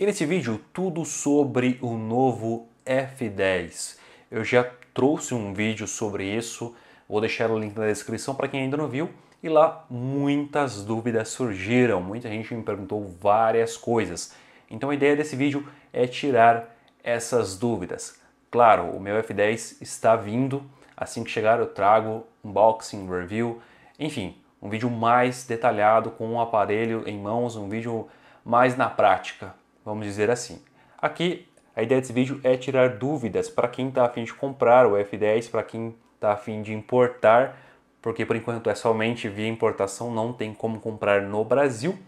E nesse vídeo, tudo sobre o novo F10. Eu já trouxe um vídeo sobre isso, vou deixar o link na descrição para quem ainda não viu. E lá muitas dúvidas surgiram, muita gente me perguntou várias coisas. Então a ideia desse vídeo é tirar essas dúvidas. Claro, o meu F10 está vindo, assim que chegar eu trago unboxing, review, enfim, um vídeo mais detalhado com o um aparelho em mãos, um vídeo mais na prática vamos dizer assim. Aqui, a ideia desse vídeo é tirar dúvidas para quem está afim de comprar o F10, para quem está afim de importar, porque por enquanto é somente via importação, não tem como comprar no Brasil.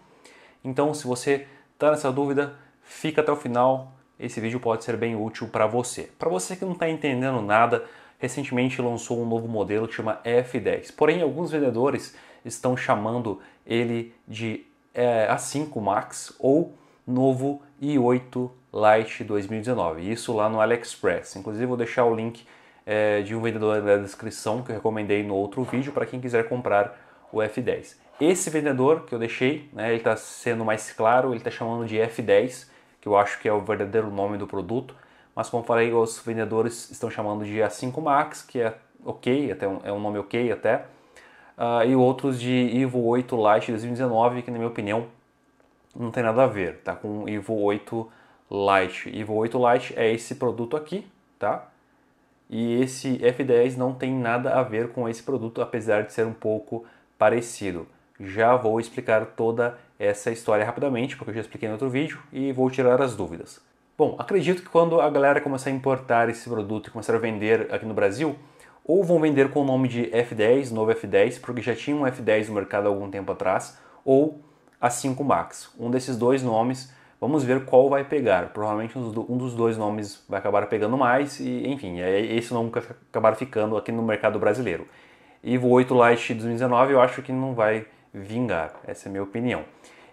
Então, se você está nessa dúvida, fica até o final. Esse vídeo pode ser bem útil para você. Para você que não está entendendo nada, recentemente lançou um novo modelo que chama F10. Porém, alguns vendedores estão chamando ele de é, eh, A5 Max ou novo i8 Lite 2019. Isso lá no AliExpress. Inclusive vou deixar o link é, de um vendedor na descrição que eu recomendei no outro vídeo para quem quiser comprar o F10. Esse vendedor que eu deixei, né, ele está sendo mais claro, ele está chamando de F10, que eu acho que é o verdadeiro nome do produto, mas como falei, os vendedores estão chamando de A5 Max, que é ok, até um, é um nome ok até, uh, e outros de Ivo 8 Lite 2019, que na minha opinião não tem nada a ver, tá? Com o Evo 8 Lite. Evo 8 Lite é esse produto aqui, tá? E esse F10 não tem nada a ver com esse produto, apesar de ser um pouco parecido. Já vou explicar toda essa história rapidamente, porque eu já expliquei no outro vídeo e vou tirar as dúvidas. Bom, acredito que quando a galera começar a importar esse produto e começar a vender aqui no Brasil, ou vão vender com o nome de F10, novo F10, porque já tinha um F10 no mercado há algum tempo atrás, ou a 5 Max. Um desses dois nomes, vamos ver qual vai pegar. Provavelmente um dos dois nomes vai acabar pegando mais, e enfim, é esse nome que acabar ficando aqui no mercado brasileiro. E o 8 Lite 2019 eu acho que não vai vingar, essa é a minha opinião.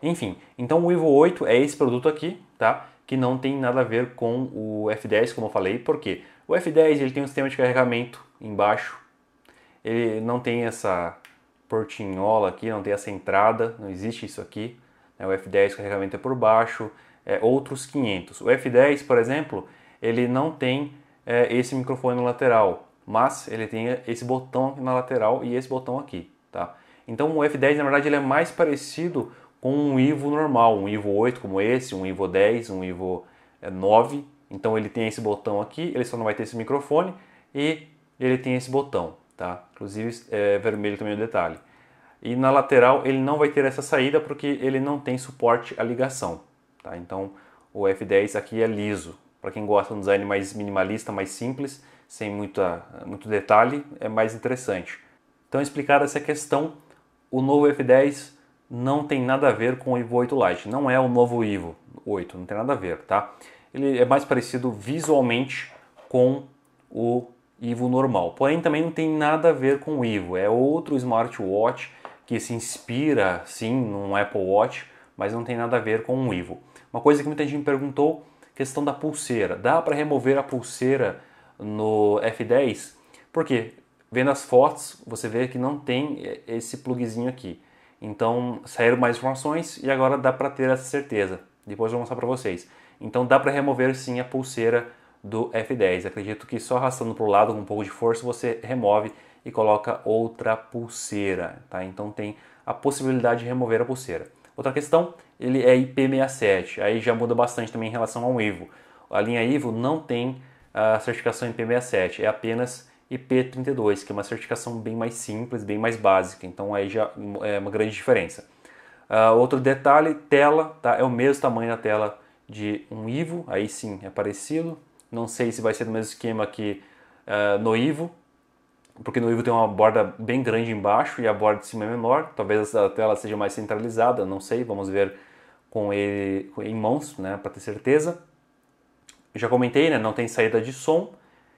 Enfim, então o Evo 8 é esse produto aqui, tá? Que não tem nada a ver com o F10, como eu falei, porque o F10 ele tem um sistema de carregamento embaixo, ele não tem essa portinhola aqui, não tem essa entrada, não existe isso aqui. Né? O F10 o carregamento é por baixo, é, outros 500. O F10, por exemplo, ele não tem é, esse microfone na lateral, mas ele tem esse botão na lateral e esse botão aqui, tá? Então o F10 na verdade ele é mais parecido com um Ivo normal, um Ivo 8 como esse, um Ivo 10, um Ivo 9. É, então ele tem esse botão aqui, ele só não vai ter esse microfone e ele tem esse botão tá? Inclusive é vermelho também o é detalhe. E na lateral ele não vai ter essa saída porque ele não tem suporte à ligação, tá? Então o F10 aqui é liso. Para quem gosta de um design mais minimalista, mais simples, sem muita, muito detalhe, é mais interessante. Então explicada essa questão, o novo F10 não tem nada a ver com o Evo 8 Lite, não é o novo Evo 8, não tem nada a ver, tá? Ele é mais parecido visualmente com o Ivo normal. Porém, também não tem nada a ver com o Ivo. É outro smartwatch que se inspira, sim, num Apple Watch, mas não tem nada a ver com o Ivo. Uma coisa que muita gente me perguntou, questão da pulseira. Dá para remover a pulseira no F10? Porque vendo as fotos, você vê que não tem eh, esse plugzinho aqui. Então, saíram mais informações e agora dá para ter essa certeza. Depois eu vou mostrar para vocês. Então, dá para remover sim a pulseira do F10. Acredito que só arrastando para o lado com um pouco de força você remove e coloca outra pulseira, tá? Então tem a possibilidade de remover a pulseira. Outra questão, ele é IP67, aí já muda bastante também em relação ao Evo. A linha Evo não tem a certificação IP67, é apenas IP32, que é uma certificação bem mais simples, bem mais básica, então aí já é uma grande diferença. Uh, outro detalhe, tela, tá? É o mesmo tamanho da tela de um Ivo aí sim é parecido, não sei se vai ser o mesmo esquema que uh, no Ivo, porque no Ivo tem uma borda bem grande embaixo e a borda de cima é menor. Talvez a tela seja mais centralizada, não sei. Vamos ver com ele em mãos, né, para ter certeza. já comentei, né, não tem saída de som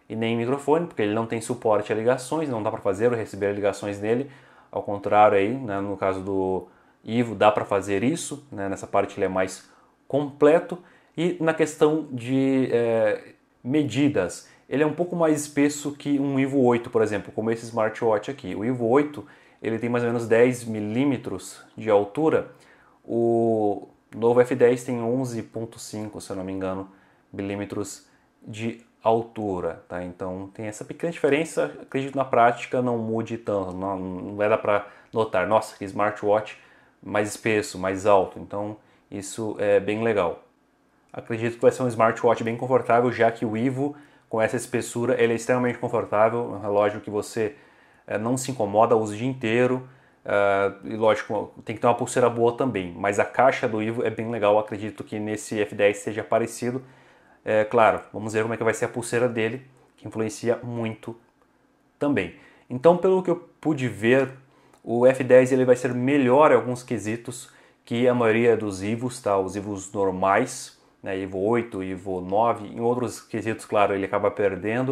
e nem microfone, porque ele não tem suporte a ligações, não dá para fazer ou receber ligações nele. Ao contrário aí, né, no caso do Ivo, dá para fazer isso, né, nessa parte ele é mais completo. E na questão de é, medidas. Ele é um pouco mais espesso que um Ivo 8, por exemplo, como esse smartwatch aqui. O Ivo 8 ele tem mais ou menos 10 milímetros de altura. O novo F10 tem 11,5, se eu não me engano, milímetros de altura. Tá? Então tem essa pequena diferença. Acredito na prática não mude tanto. Não, não vai dar para notar, nossa, que smartwatch mais espesso, mais alto. Então isso é bem legal. Acredito que vai ser um smartwatch bem confortável, já que o Ivo, com essa espessura, ele é extremamente confortável, um é relógio que você é, não se incomoda, usa o dia inteiro. Eh, e lógico, tem que ter uma pulseira boa também, mas a caixa do Ivo é bem legal, acredito que nesse F10 seja parecido. É, claro, vamos ver como é que vai ser a pulseira dele, que influencia muito também. Então, pelo que eu pude ver, o F10 ele vai ser melhor em alguns quesitos que a maioria dos Ivos, tá? os Ivos normais né, Evo 8, Ivo 9, em outros quesitos, claro, ele acaba perdendo.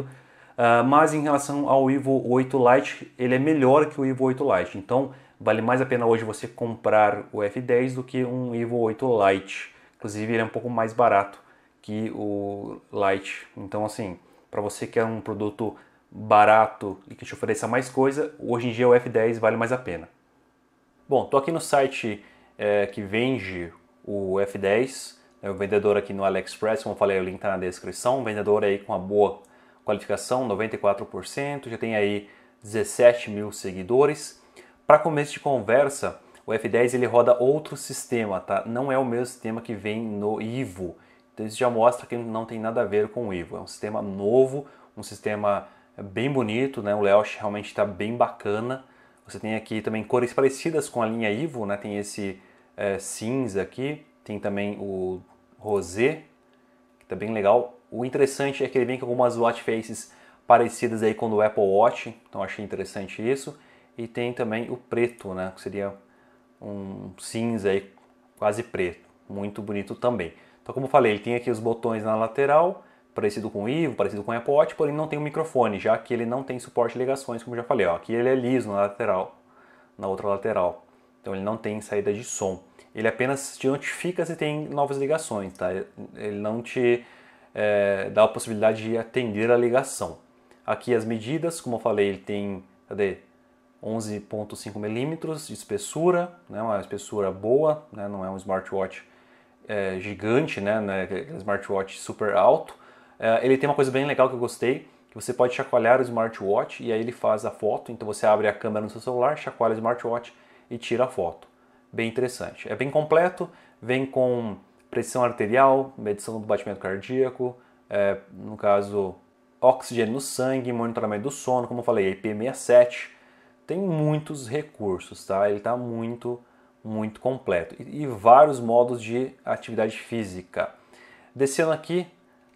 Uh, mas em relação ao Ivo 8 Lite, ele é melhor que o Ivo 8 Lite. Então, vale mais a pena hoje você comprar o F10 do que um Ivo 8 Lite. Inclusive, ele é um pouco mais barato que o Lite. Então, assim, para você que quer é um produto barato e que te ofereça mais coisa, hoje em dia o F10 vale mais a pena. Bom, tô aqui no site é, que vende o F10 é o vendedor aqui no AliExpress, como eu falei, o link está na descrição. vendedor aí com uma boa qualificação, 94%, já tem aí 17 mil seguidores. Para começo de conversa, o F10 ele roda outro sistema, tá? Não é o mesmo sistema que vem no Ivo. Então isso já mostra que não tem nada a ver com o Ivo. É um sistema novo, um sistema bem bonito, né? O layout realmente está bem bacana. Você tem aqui também cores parecidas com a linha Ivo, né? Tem esse é, cinza aqui, tem também o rosé, que tá bem legal. O interessante é que ele vem com algumas watch faces parecidas aí com o Apple Watch, então achei interessante isso. E tem também o preto, né, que seria um cinza aí quase preto, muito bonito também. Então como eu falei, ele tem aqui os botões na lateral, parecido com o Ivo, parecido com o Apple Watch, porém não tem o um microfone, já que ele não tem suporte de ligações, como já falei. Ó. Aqui ele é liso na lateral, na outra lateral, então ele não tem saída de som ele apenas te notifica se tem novas ligações, tá? Ele não te é, dá a possibilidade de atender a ligação. Aqui as medidas, como eu falei, ele tem 11.5 milímetros de espessura, né? uma espessura boa, né? não é um smartwatch é, gigante, né? É um smartwatch super alto. É, ele tem uma coisa bem legal que eu gostei, que você pode chacoalhar o smartwatch e aí ele faz a foto. Então você abre a câmera no seu celular, chacoalha o smartwatch e tira a foto bem interessante. É bem completo, vem com pressão arterial, medição do batimento cardíaco, é, no caso, oxigênio no sangue, monitoramento do sono, como eu falei, IP67. Tem muitos recursos, tá? Ele está muito, muito completo. E, e vários modos de atividade física. Descendo aqui,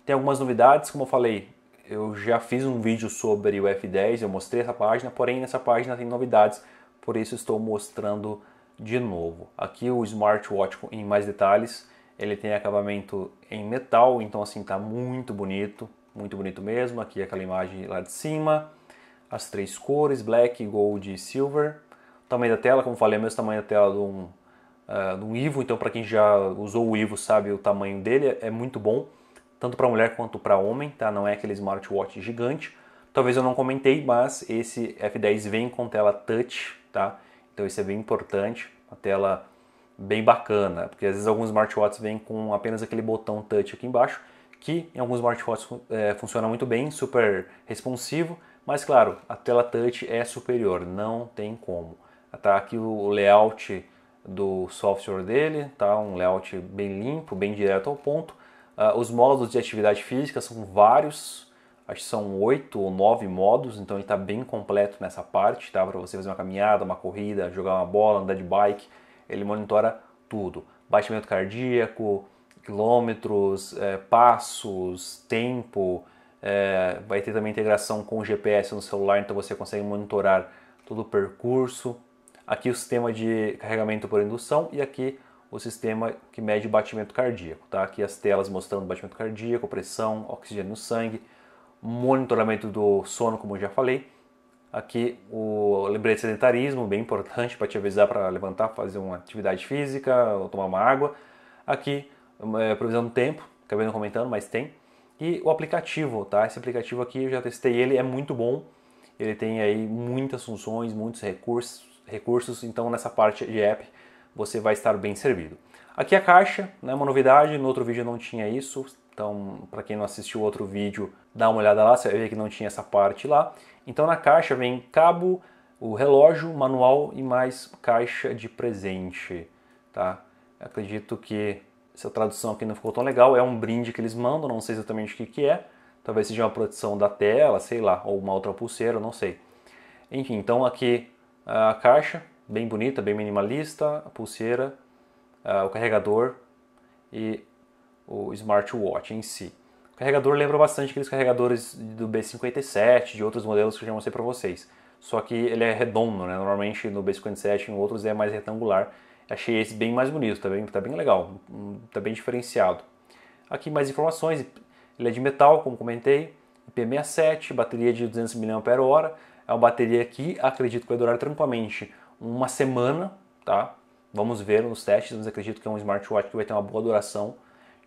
tem algumas novidades, como eu falei, eu já fiz um vídeo sobre o F10, eu mostrei essa página, porém nessa página tem novidades, por isso estou mostrando de novo. Aqui o smartwatch em mais detalhes, ele tem acabamento em metal, então assim tá muito bonito, muito bonito mesmo. Aqui aquela imagem lá de cima, as três cores, black, gold e silver. O tamanho da tela, como falei, é o mesmo tamanho da tela de um, uh, de um Ivo, então para quem já usou o Ivo sabe o tamanho dele, é muito bom, tanto para mulher quanto para homem, tá? Não é aquele smartwatch gigante. Talvez eu não comentei, mas esse F10 vem com tela touch, tá? Então isso é bem importante, a tela bem bacana, porque às vezes alguns smartwatches vêm com apenas aquele botão touch aqui embaixo, que em alguns smartwatches é, funciona muito bem, super responsivo, mas claro, a tela touch é superior, não tem como. Tá aqui o layout do software dele, tá um layout bem limpo, bem direto ao ponto. Uh, os módulos de atividade física são vários, acho que são oito ou nove modos, então ele está bem completo nessa parte, tá? Para você fazer uma caminhada, uma corrida, jogar uma bola, andar de bike, ele monitora tudo. Batimento cardíaco, quilômetros, é, passos, tempo, é, vai ter também integração com o GPS no celular, então você consegue monitorar todo o percurso. Aqui o sistema de carregamento por indução e aqui o sistema que mede o batimento cardíaco, tá? Aqui as telas mostrando batimento cardíaco, pressão, oxigênio no sangue, monitoramento do sono, como eu já falei. Aqui o lembrete de sedentarismo, bem importante para te avisar para levantar, fazer uma atividade física, ou tomar uma água. Aqui é, previsão do tempo, acabei não comentando, mas tem. E o aplicativo, tá? Esse aplicativo aqui eu já testei ele, é muito bom. Ele tem aí muitas funções, muitos recursos, recursos. Então nessa parte de app você vai estar bem servido. Aqui é a caixa, né, uma novidade, no outro vídeo não tinha isso, então para quem não assistiu o outro vídeo, dá uma olhada lá, você vai ver que não tinha essa parte lá. Então na caixa vem cabo, o relógio, manual e mais caixa de presente, tá? acredito que essa tradução aqui não ficou tão legal, é um brinde que eles mandam, não sei exatamente o que, que é, talvez seja uma proteção da tela, sei lá, ou uma outra pulseira, não sei. Enfim, então aqui a caixa, bem bonita, bem minimalista, a pulseira, uh, o carregador e o smartwatch em si. O carregador lembra bastante aqueles carregadores do B57, de outros modelos que eu já mostrei para vocês. Só que ele é redondo, né? Normalmente no B57 e em outros é mais retangular. Achei esse bem mais bonito, tá bem, tá bem legal, hum, tá bem diferenciado. Aqui mais informações, ele é de metal, como comentei, IP67, bateria de 200 mAh, é uma bateria que acredito que vai durar tranquilamente uma semana, tá? Vamos ver nos testes, mas acredito que é um smartwatch que vai ter uma boa duração,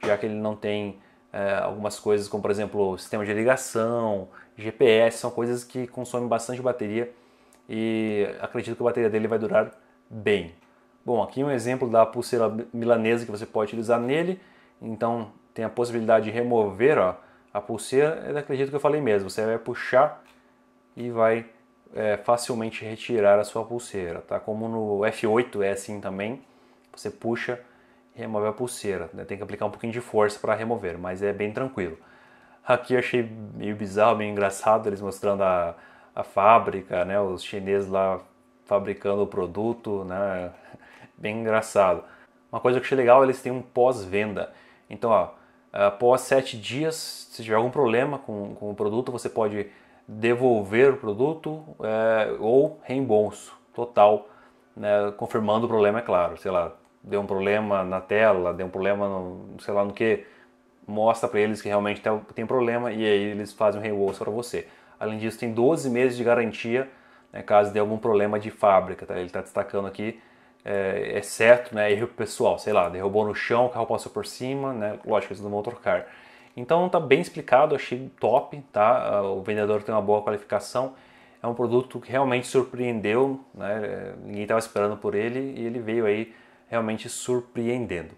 já que ele não tem é, algumas coisas como, por exemplo, sistema de ligação, GPS, são coisas que consomem bastante bateria e acredito que a bateria dele vai durar bem. Bom, aqui um exemplo da pulseira milanesa que você pode utilizar nele. Então, tem a possibilidade de remover ó, a pulseira. Eu acredito que eu falei mesmo. Você vai puxar e vai é, facilmente retirar a sua pulseira, tá? Como no F8 é assim também, você puxa e remove a pulseira. Né? Tem que aplicar um pouquinho de força para remover, mas é bem tranquilo. Aqui eu achei meio bizarro, meio engraçado, eles mostrando a, a fábrica, né? Os chineses lá fabricando o produto, né? Bem engraçado. Uma coisa que eu achei legal, eles têm um pós-venda. Então, ó, após sete dias, se tiver algum problema com, com o produto, você pode devolver o produto é, ou reembolso total, né, confirmando o problema, é claro. Sei lá, deu um problema na tela, deu um problema no, sei lá no que, mostra para eles que realmente tá, tem problema e aí eles fazem um reembolso para você. Além disso, tem 12 meses de garantia né, caso dê algum problema de fábrica. Tá? Ele está destacando aqui, é, é, certo, né, erro pessoal, sei lá, derrubou no chão, o carro passou por cima, né, lógico, eles não vão trocar. Então tá bem explicado, achei top, tá? Ah, o vendedor tem uma boa qualificação. É um produto que realmente surpreendeu, né? Ninguém estava esperando por ele e ele veio aí realmente surpreendendo.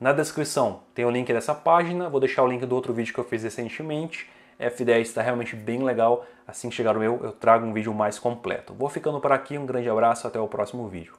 Na descrição tem o link dessa página, vou deixar o link do outro vídeo que eu fiz recentemente. F10 está realmente bem legal. Assim que chegar o meu, eu trago um vídeo mais completo. Vou ficando por aqui, um grande abraço, até o próximo vídeo.